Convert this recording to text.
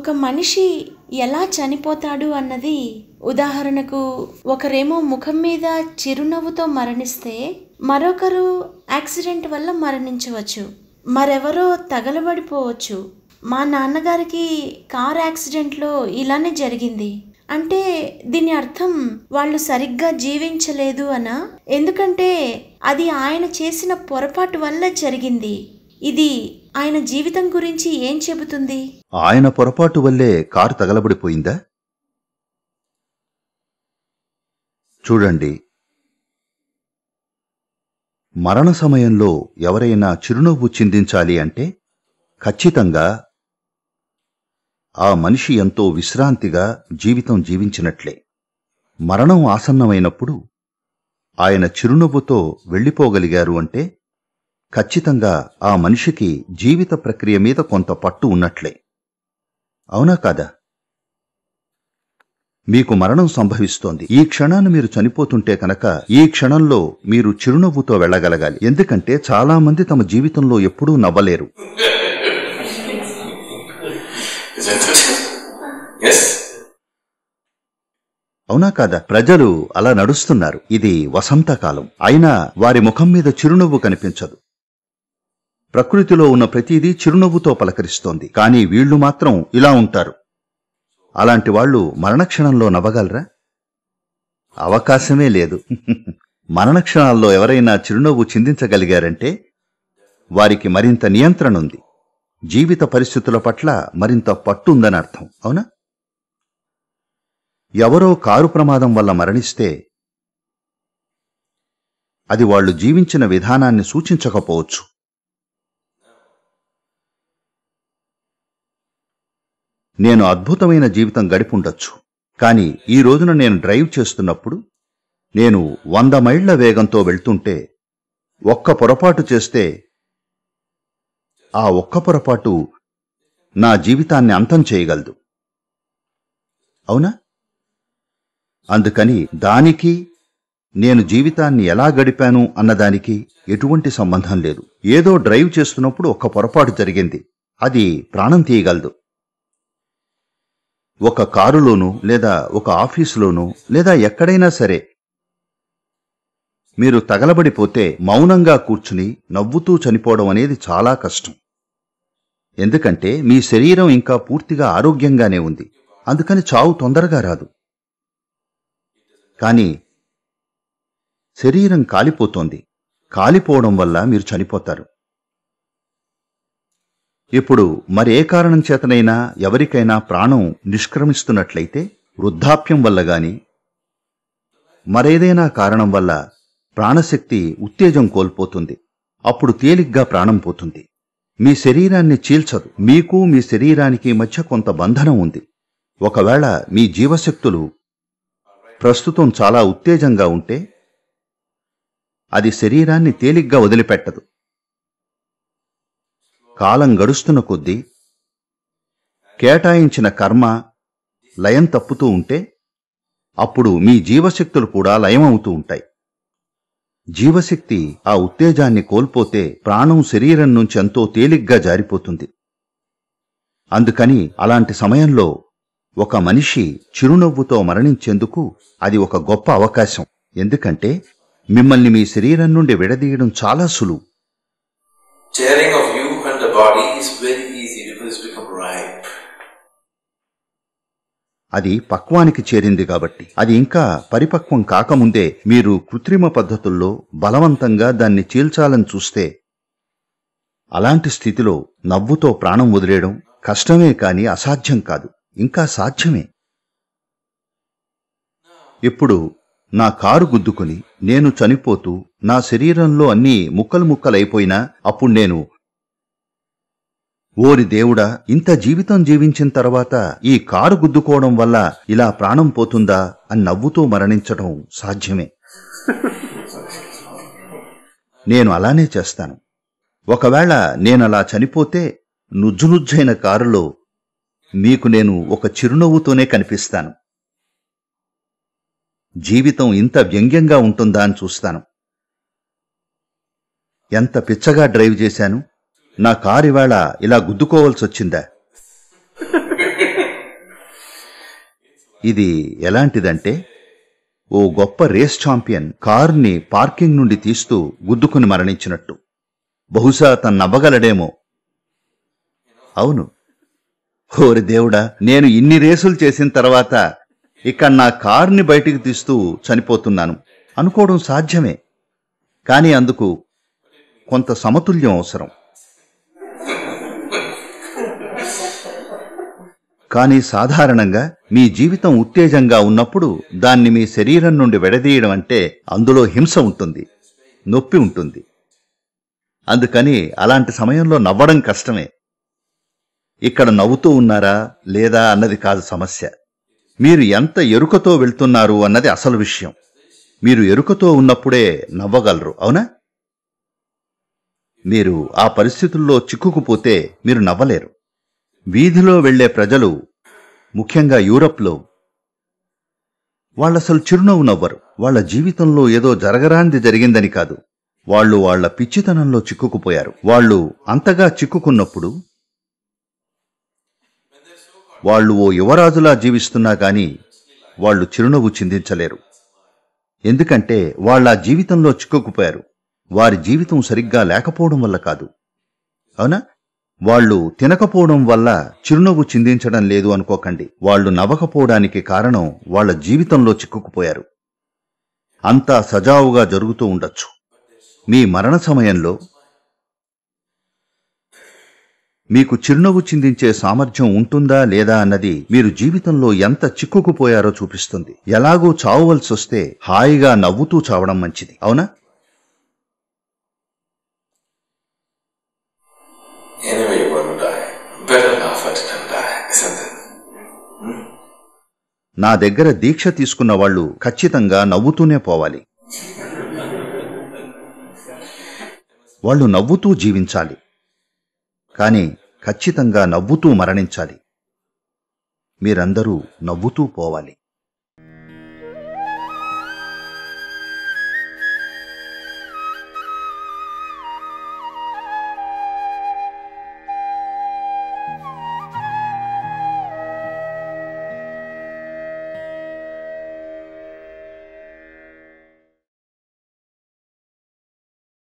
ఒక మనిషి ఎలా చనిపోతాడు అన్నది ఉదాహరణకు ఒకరేమో ముఖం మీద చిరునవ్వుతో మరణిస్తే మరొకరు యాక్సిడెంట్ వల్ల మరణించవచ్చు మరెవరో తగలబడిపోవచ్చు మా నాన్నగారికి కార్ యాక్సిడెంట్లో ఇలానే జరిగింది అంటే దీని అర్థం వాళ్ళు సరిగ్గా జీవించలేదు అన ఎందుకంటే అది ఆయన చేసిన పొరపాటు వల్ల జరిగింది ఇది ఆయన జీవితం గురించి ఏం చెబుతుంది ఆయన పొరపాటు వల్లే కారు తగలబడిపోయిందా చూడండి మరణ సమయంలో ఎవరైనా చిరునవ్వు చిందించాలి అంటే ఖచ్చితంగా ఆ మనిషి ఎంతో విశ్రాంతిగా జీవితం జీవించినట్లే మరణం ఆసన్నమైనప్పుడు ఆయన చిరునవ్వుతో వెళ్ళిపోగలిగారు అంటే ఖచ్చితంగా ఆ మనిషికి జీవిత ప్రక్రియ మీద కొంత పట్టు ఉన్నట్లే అవునా కాదా మీకు మరణం సంభవిస్తోంది ఈ క్షణాన్ని మీరు చనిపోతుంటే కనుక ఈ క్షణంలో మీరు చిరునవ్వుతో వెళ్లగలగాలి ఎందుకంటే చాలా మంది తమ జీవితంలో ఎప్పుడూ నవ్వలేరు అవునా కాదా ప్రజలు అలా నడుస్తున్నారు ఇది వసంతకాలం అయినా వారి ముఖం మీద చిరునవ్వు కనిపించదు ప్రకృతిలో ఉన్న ప్రతిదీ చిరునవ్వుతో పలకరిస్తోంది కానీ వీళ్లు మాత్రం ఇలా ఉంటారు అలాంటి వాళ్ళు మరణక్షణంలో నవ్వగలరా అవకాశమే లేదు మరణక్షణాల్లో ఎవరైనా చిరునవ్వు చిందించగలిగారంటే వారికి మరింత నియంత్రణ ఉంది జీవిత పరిస్థితుల పట్ల మరింత పట్టుందని అర్థం అవునా ఎవరో కారు ప్రమాదం వల్ల మరణిస్తే అది వాళ్లు జీవించిన విధానాన్ని సూచించకపోవచ్చు నేను అద్భుతమైన జీవితం గడిపుండొచ్చు కాని ఈ రోజున నేను డ్రైవ్ చేస్తున్నప్పుడు నేను వంద మైళ్ల వేగంతో వెళ్తుంటే ఒక్క పొరపాటు చేస్తే ఆ ఒక్క పొరపాటు నా జీవితాన్ని అంతం చేయగలదు అవునా అందుకని దానికి నేను జీవితాన్ని ఎలా గడిపాను అన్నదానికి ఎటువంటి సంబంధం లేదు ఏదో డ్రైవ్ చేస్తున్నప్పుడు ఒక్క పొరపాటు జరిగింది అది ప్రాణం తీయగలదు ఒక కారులోనూ లేదా ఒక ఆఫీసులోనూ లేదా ఎక్కడైనా సరే మీరు తగలబడిపోతే మౌనంగా కూర్చుని నవ్వుతూ చనిపోవడం అనేది చాలా కష్టం ఎందుకంటే మీ శరీరం ఇంకా పూర్తిగా ఆరోగ్యంగానే ఉంది అందుకని చావు తొందరగా రాదు కానీ శరీరం కాలిపోతోంది కాలిపోవడం వల్ల మీరు చనిపోతారు ఇప్పుడు మరే కారణం చేతనైనా ఎవరికైనా ప్రాణం నిష్క్రమిస్తున్నట్లయితే వృద్ధాప్యం వల్ల గాని మరేదైనా కారణం వల్ల ప్రాణశక్తి ఉత్తేజం కోల్పోతుంది అప్పుడు తేలిగ్గా ప్రాణం పోతుంది మీ శరీరాన్ని చీల్చదు మీకు మీ శరీరానికి మధ్య కొంత బంధనం ఉంది ఒకవేళ మీ జీవశక్తులు ప్రస్తుతం చాలా ఉత్తేజంగా ఉంటే అది శరీరాన్ని తేలిగ్గా వదిలిపెట్టదు కాలం గడుస్తున్న కొద్దీ కేటాయించిన కర్మ లయం తప్పుతూ ఉంటే అప్పుడు మీ జీవశక్తులు కూడా లయమవుతూ ఉంటాయి జీవశక్తి ఆ ఉత్తేజాన్ని కోల్పోతే ప్రాణం శరీరం నుంచి ఎంతో తేలిగ్గా జారిపోతుంది అందుకని అలాంటి సమయంలో ఒక మనిషి చిరునవ్వుతో మరణించేందుకు అది ఒక గొప్ప అవకాశం ఎందుకంటే మిమ్మల్ని మీ శరీరం నుండి విడదీయడం చాలా సులువు అది పక్వానికి చేరింది కాబట్టి అది ఇంకా పరిపక్వం కాకముందే మీరు కృత్రిమ పద్ధతుల్లో బలవంతంగా దాన్ని చీల్చాలని చూస్తే అలాంటి స్థితిలో నవ్వుతో ప్రాణం వదిలేయడం కష్టమే కాని అసాధ్యం కాదు ఇంకా సాధ్యమే ఇప్పుడు నా కారు గుద్దుకుని నేను చనిపోతూ నా శరీరంలో అన్నీ ముక్కలు ముక్కలైపోయినా అప్పుడు నేను ఓరి దేవుడా ఇంత జీవితం జీవించిన తర్వాత ఈ కారు గుద్దుకోవడం వల్ల ఇలా ప్రాణం పోతుందా అని నవ్వుతూ మరణించడం సాధ్యమే నేను అలానే చేస్తాను ఒకవేళ నేనలా చనిపోతే నుజ్జునుజ్జైన కారులో మీకు నేను ఒక చిరునవ్వుతోనే కనిపిస్తాను జీవితం ఇంత వ్యంగ్యంగా ఉంటుందా అని చూస్తాను ఎంత పిచ్చగా డ్రైవ్ చేశాను నా కారు ఇవాళ ఇలా గుద్దుకోవాల్సి వచ్చిందా ఇది ఎలాంటిదంటే ఓ గొప్ప రేస్ ఛాంపియన్ కారుని పార్కింగ్ నుండి తీస్తూ గుద్దుకుని మరణించినట్టు బహుశా తన నవ్వగలడేమో అవును ఓరి దేవుడా నేను ఇన్ని రేసులు చేసిన తర్వాత ఇక నా కారుని బయటికి తీస్తూ చనిపోతున్నాను అనుకోవడం సాధ్యమే కానీ అందుకు కొంత సమతుల్యం అవసరం కానీ సాధారణంగా మీ జీవితం ఉత్తేజంగా ఉన్నప్పుడు దాన్ని మీ శరీరం నుండి విడదీయడం అంటే అందులో హింస ఉంటుంది నొప్పి ఉంటుంది అందుకని అలాంటి సమయంలో నవ్వడం కష్టమే ఇక్కడ నవ్వుతూ ఉన్నారా లేదా అన్నది కాదు సమస్య మీరు ఎంత ఎరుకతో వెళ్తున్నారు అన్నది అసలు విషయం మీరు ఎరుకతో ఉన్నప్పుడే నవ్వగలరు అవునా మీరు ఆ పరిస్థితుల్లో చిక్కుకుపోతే మీరు నవ్వలేరు వీధిలో వెళ్లే ప్రజలు ముఖ్యంగా యూరప్లో వాళ్ళసలు చిరునవ్వు నవ్వరు వాళ్ల జీవితంలో ఏదో జరగరాంది జరిగిందని కాదు వాళ్ళు వాళ్ల పిచ్చితనంలో చిక్కుకుపోయారు వాళ్ళు అంతగా చిక్కుకున్నప్పుడు వాళ్ళు ఓ యువరాజులా జీవిస్తున్నా కానీ వాళ్ళు చిరునవ్వు చిందించలేరు ఎందుకంటే వాళ్ళ జీవితంలో చిక్కుకుపోయారు వారి జీవితం సరిగ్గా లేకపోవడం వల్ల కాదు అవునా వాళ్ళు తినకపోవడం వల్ల చిరునవ్వు చిందించడం లేదు అనుకోకండి వాళ్ళు నవ్వకపోవడానికి కారణం వాళ్ల జీవితంలో చిక్కుకుపోయారు అంతా సజావుగా జరుగుతూ ఉండొచ్చు మీ మరణ సమయంలో మీకు చిరునవ్వు చిందించే సామర్థ్యం ఉంటుందా లేదా అన్నది మీరు జీవితంలో ఎంత చిక్కుకుపోయారో చూపిస్తుంది ఎలాగూ చావవలసొస్తే హాయిగా నవ్వుతూ చావడం మంచిది అవునా Hmm? నా దగ్గర దీక్ష తీసుకున్న వాళ్ళు ఖచ్చితంగా నవ్వుతూనే పోవాలి వాళ్ళు నవ్వుతూ జీవించాలి కానీ ఖచ్చితంగా నవ్వుతూ మరణించాలి మీరందరూ నవ్వుతూ పోవాలి